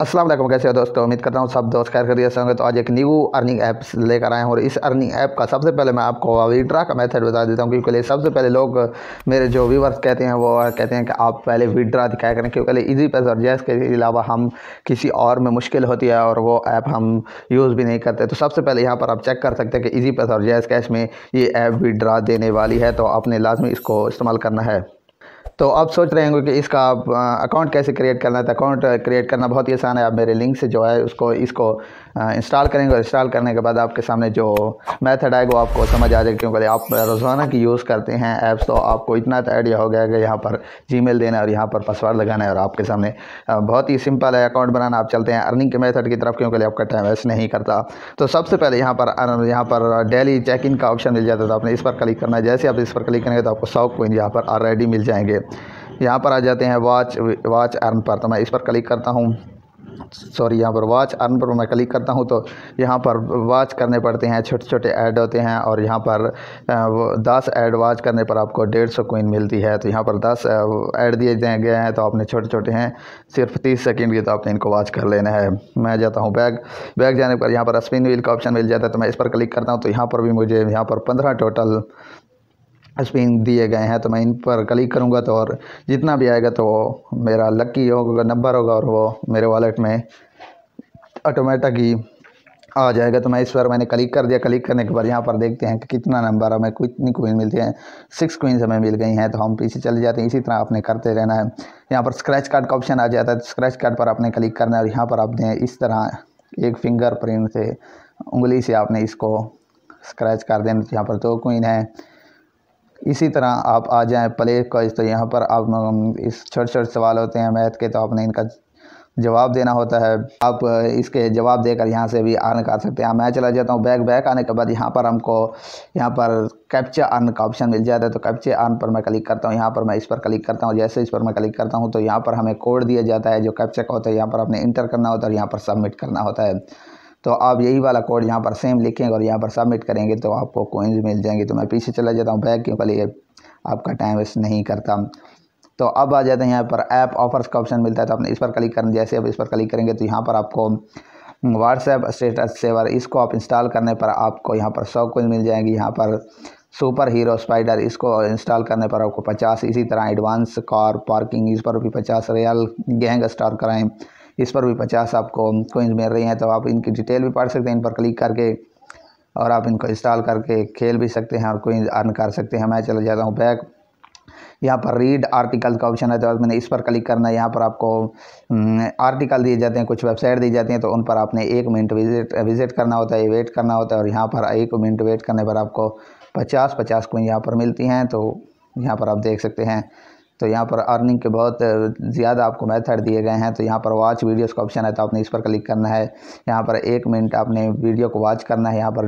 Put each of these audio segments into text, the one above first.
असलम कैसे हो दोस्तों उम्मीद करता हूँ सब दोस्त खैर करिए होंगे तो आज एक न्यू अर्निंग ऐप लेकर आए हैं और इस अर्निंग ऐप का सबसे पहले मैं आपको विड्रा का मेथड बता देता हूँ क्योंकि सबसे पहले लोग मेरे जो व्यूवर्स कहते हैं वो कहते हैं कि आप पहले विड्रा दिखाया करें क्योंकि इजी पैसा जैस के अलावा हम किसी और में मुश्किल होती है और वो ऐप हम यूज़ भी नहीं करते तो सबसे पहले यहाँ पर आप चेक कर सकते हैं कि ईजी पैसा और जैस कैश में ये ऐप विड्रा देने वाली है तो आपने लाजमी इसको इस्तेमाल करना है तो आप सोच रहे होंगे कि इसका आप अकाउंट कैसे क्रिएट करना है तो अकाउंट क्रिएट करना बहुत ही आसान है आप मेरे लिंक से जो है उसको इसको इंस्टॉल करेंगे और इंस्टॉल करने के बाद आपके सामने जो मेथड आएगा आपको समझ आ जाएगा क्योंकि आप रोज़ाना की यूज़ करते हैं ऐप्स तो आपको इतना तो आइडिया हो गया कि यहाँ पर जी देना है और यहाँ पर पासवर्ड लगाना है और आपके सामने बहुत ही सिंपल है अकाउंट बनाना आप चलते हैं अर्निंग के मैथड की तरफ क्योंकि आपका टाइम वेस्ट नहीं करता तो सबसे पहले यहाँ पर यहाँ पर डेली चेक इन का ऑप्शन मिल जाता है तो आपने इस पर क्लिक करना है जैसे आप इस पर क्लिक करेंगे तो आपको सौ कोइन यहाँ पर ऑलरेडी मिल जाएंगे करेंगे यहाँ पर आ जाते हैं वाच वाच अर्न पर तो मैं इस पर क्लिक करता हूँ सॉरी यहाँ पर वाच अर्न पर मैं क्लिक करता हूँ तो यहाँ पर वाच करने पड़ते हैं छोटे छोटे ऐड होते हैं और यहाँ पर दस ऐड वाच करने पर आपको डेढ़ सौ कोइन मिलती है तो यहाँ पर दस ऐड दिए गए हैं तो आपने छोटे छोटे हैं सिर्फ तीस सेकेंड की तो आपने इनको वाच कर लेना है मैं जाता हूँ बैग बैग जाने पर यहाँ पर स्पिन व्हील का ऑप्शन मिल जाता है तो मैं इस पर क्लिक करता हूँ तो यहाँ पर भी मुझे यहाँ पर पंद्रह टोटल स्पिन दिए गए हैं तो मैं इन पर क्लिक करूँगा तो और जितना भी आएगा तो वो मेरा लकी होगा नंबर होगा और वो मेरे वॉलेट में ऑटोमेटिक ही आ जाएगा तो मैं इस बार मैंने क्लिक कर दिया क्लिक करने के बाद यहाँ पर देखते हैं कि कितना नंबर हमें कितनी क्वीन मिलती है सिक्स क्वींस हमें मिल गई हैं तो हम पीछे चले जाते हैं इसी तरह आपने करते रहना है यहाँ पर स्क्रैच कार्ड का ऑप्शन आ जाता है तो स्क्रैच कार्ड पर आपने क्लिक करना है और यहाँ पर आप दें इस तरह एक फिंगर प्रिंट से उंगली से आपने इसको स्क्रैच कर देना तो यहाँ पर दो क्वीन है इसी तरह आप आ जाएं प्ले क्वेश्चन तो यहाँ पर आप इस छोटे छोटे सवाल होते हैं मैथ के तो आपने इनका जवाब देना होता है आप इसके जवाब देकर यहाँ से भी अर्न कर सकते हैं मैं चला जाता हूँ बैक बैक आने के बाद यहाँ पर हमको यहाँ पर कैप्चा अर्न का ऑप्शन मिल जाता है तो कैप्चे अर्न पर मैं क्लिक करता हूँ यहाँ पर मैं इस पर क्लिक करता हूँ जैसे इस पर मैं क्लिक करता हूँ तो यहाँ पर हमें कोड दिया जाता है जो कैप्चा का होता है यहाँ पर आपने इंटर करना होता है और यहाँ पर सबमिट करना होता है तो आप यही वाला कोड यहाँ पर सेम लिखेंगे और यहाँ पर सबमिट करेंगे तो आपको कोइंस मिल जाएंगे तो मैं पीछे चला जाता हूँ बैग क्यों पहले आपका टाइम वेस्ट नहीं करता तो अब आ जाते हैं यहाँ पर ऐप ऑफर्स का ऑप्शन मिलता है तो आपने इस पर क्लिक कर जैसे आप इस पर क्लिक करेंगे तो यहाँ पर आपको व्हाट्सएप स्टेटस सेवर इसको आप इंस्टॉल करने पर आपको यहाँ पर सौ कोइंस मिल जाएंगी यहाँ पर सुपर हीरो स्पाइडर इसको इंस्टॉल करने पर आपको पचास इसी तरह एडवांस कार पार्किंग इस पर भी पचास रियल गैंग स्टार क्राइम इस पर भी पचास आपको कोइंस मिल रही हैं तो आप इनकी डिटेल भी पढ़ सकते हैं इन पर क्लिक करके और आप इनको इंस्टॉल करके खेल भी सकते हैं और कोइंस अर्न कर सकते हैं मैं चला जाता हूँ बैक यहाँ पर रीड आर्टिकल का ऑप्शन है तो मैंने इस पर क्लिक करना है यहाँ पर आपको आर्टिकल हम्म, दिए जाते हैं कुछ वेबसाइट दी जाती हैं तो उन पर आपने एक मिनट विजिट विजिट करना होता है वेट करना होता है और यहाँ पर एक मिनट वेट करने पर आपको पचास पचास कोइन यहाँ पर मिलती हैं तो यहाँ पर आप देख सकते हैं तो यहाँ पर अर्निंग के बहुत ज़्यादा आपको मेथड दिए गए हैं तो यहाँ पर वॉच वीडियोस का ऑप्शन है तो आपने इस पर क्लिक करना है यहाँ पर एक मिनट आपने वीडियो को वॉच करना है यहाँ पर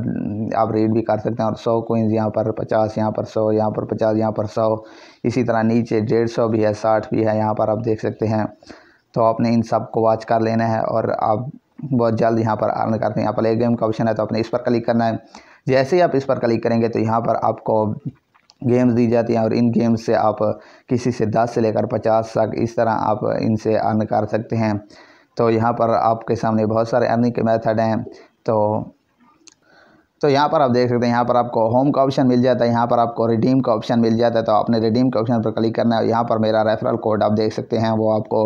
आप रीड भी कर सकते हैं और सौ कोइंस यहाँ पर पचास यहाँ पर सौ यहाँ पर पचास यहाँ पर सौ इसी तरह नीचे डेढ़ सौ भी है साठ भी है यहाँ पर आप देख सकते हैं तो आपने इन सब को वॉच कर लेना है और आप बहुत जल्द यहाँ पर अर्न करते हैं यहाँ पर एक गेम का ऑप्शन है तो आपने इस पर क्लिक करना है जैसे ही आप इस पर क्लिक करेंगे तो यहाँ पर आपको गेम्स दी जाती हैं और इन गेम्स से आप किसी से दस से लेकर पचास तक इस तरह आप इनसे अर्न कर सकते हैं तो यहाँ पर आपके सामने बहुत सारे अर्निंग के मेथड हैं तो तो यहाँ पर आप देख सकते हैं यहाँ पर आपको होम का ऑप्शन मिल जाता है यहाँ पर आपको रिडीम का ऑप्शन मिल जाता है तो आपने रिडीम के ऑप्शन पर क्लिक करना है यहाँ पर मेरा रेफरल कोड आप देख सकते हैं वो आपको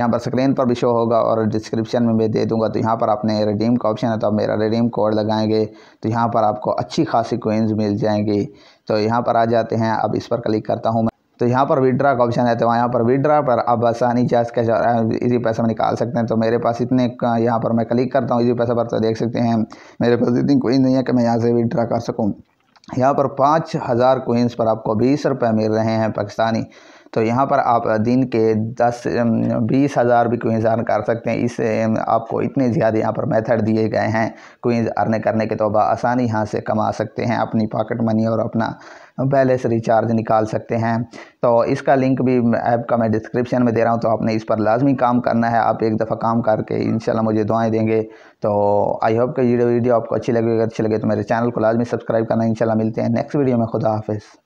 यहाँ पर स्क्रीन पर भी शो होगा और डिस्क्रिप्शन में मैं दे दूँगा तो यहाँ पर आपने रिडीम का ऑप्शन है तो आप मेरा रिडीम कोड लगाएंगे तो यहाँ पर आपको अच्छी खासी कोइंस मिल जाएंगी तो यहाँ पर आ जाते हैं अब इस पर क्लिक करता हूँ मैं तो यहाँ पर विड्रा का ऑप्शन है तो यहाँ पर विड्रा पर आप आसानी से कैश इजी पैसा में निकाल सकते हैं तो मेरे पास इतने यहाँ पर मैं क्लिक करता हूँ इजी पैसा पर तो देख सकते हैं मेरे पास इतनी कोई नहीं है कि मैं यहाँ से विड्रा कर सकूँ यहाँ पर पाँच हज़ार कोइंस पर आपको बीस रुपये मिल रहे हैं पाकिस्तानी तो यहाँ पर आप दिन के दस बीस हज़ार भी क्विंस अर्न कर सकते हैं इस आपको इतने ज़्यादा यहाँ पर मेथड दिए गए हैं क्विंस अर्न करने के तोबा आसानी यहाँ से कमा सकते हैं अपनी पॉकेट मनी और अपना बैलेंस रिचार्ज निकाल सकते हैं तो इसका लिंक भी ऐप का मैं डिस्क्रिप्शन में दे रहा हूँ तो आपने इस पर लाजमी काम करना है आप एक दफ़ा काम करके इन मुझे दुआएँ देंगे तो आई होप कि वीडियो आपको अच्छी लगे अगर अच्छी लगे तो मेरे चैनल को लाजमी सब्सक्राइब करना इन मिलते हैं नेक्स्ट वीडियो में खुदा हाफिज़